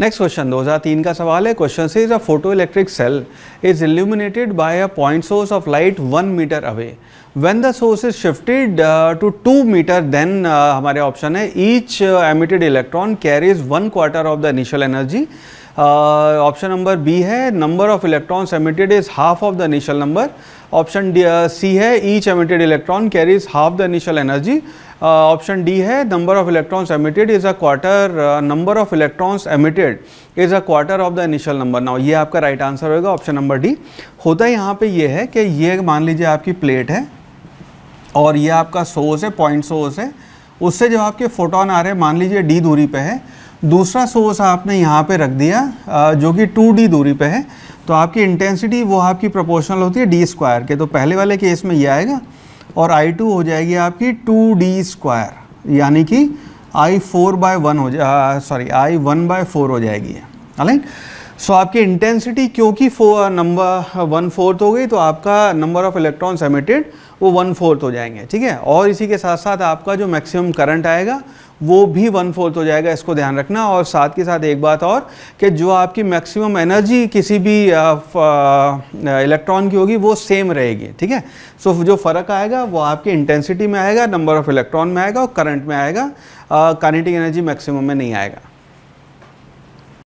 next question 2003 का सवाल है क्वेश्चन से is a photo electric cell is illuminated by a point source of light one metre away when the source is shifted uh, to 2 meter then uh, हमारे option uh, uh, uh, है each emitted electron carries one quarter of the initial energy option number B है number of electrons emitted is half of the initial number option C है each emitted electron carries half the initial energy option D है number of electrons emitted is a quarter number of electrons emitted is a quarter of the initial number now ये आपका right right answer होगा option number D होता यहाँ पे ये है कि ये मान लीजिए आपकी प्लेट है और ये आपका सोर्स है पॉइंट सोर्स है उससे जब आपके फोटोन आ रहे हैं मान लीजिए डी दूरी पे है दूसरा सोर्स आपने यहाँ पे रख दिया जो कि टू डी दूरी पे है तो आपकी इंटेंसिटी वो आपकी प्रोपोर्शनल होती है डी स्क्वायर के तो पहले वाले केस में ये आएगा और आई टू हो जाएगी आपकी टू डी स्क्वायर यानी कि आई फोर बाय वन हो जा sorry I one by four हो जाएगी अलाइन सो so, आपकी इंटेंसिटी क्योंकि नंबर वन फोर्थ हो गई तो आपका नंबर ऑफ इलेक्ट्रॉन एमिटेड वो वन फोर्थ हो जाएंगे ठीक है और इसी के साथ साथ आपका जो मैक्सिमम करंट आएगा वो भी वन फोर्थ हो जाएगा इसको ध्यान रखना और साथ के साथ एक बात और कि जो आपकी मैक्सिमम एनर्जी किसी भी इलेक्ट्रॉन uh, uh, की होगी वो सेम रहेगी ठीक है सो so, जो फ़र्क आएगा वो आपकी इंटेंसिटी में आएगा नंबर ऑफ इलेक्ट्रॉन में आएगा और करंट में आएगा काइनेटिक एनर्जी मैक्सिमम में नहीं आएगा